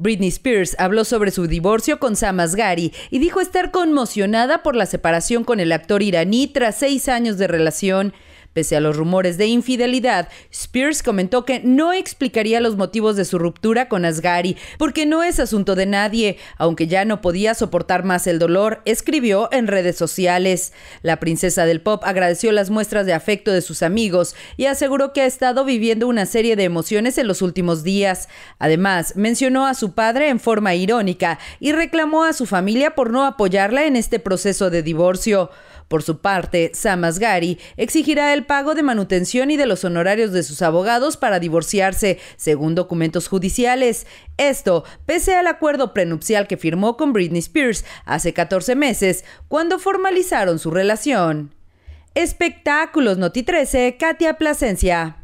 Britney Spears habló sobre su divorcio con Sam Asghari y dijo estar conmocionada por la separación con el actor iraní tras seis años de relación. Pese a los rumores de infidelidad, Spears comentó que no explicaría los motivos de su ruptura con Asgari, porque no es asunto de nadie, aunque ya no podía soportar más el dolor, escribió en redes sociales. La princesa del pop agradeció las muestras de afecto de sus amigos y aseguró que ha estado viviendo una serie de emociones en los últimos días. Además, mencionó a su padre en forma irónica y reclamó a su familia por no apoyarla en este proceso de divorcio. Por su parte, Sam Asghari exigirá el pago de manutención y de los honorarios de sus abogados para divorciarse, según documentos judiciales. Esto, pese al acuerdo prenupcial que firmó con Britney Spears hace 14 meses, cuando formalizaron su relación. Espectáculos Noti 13, Katia Plasencia.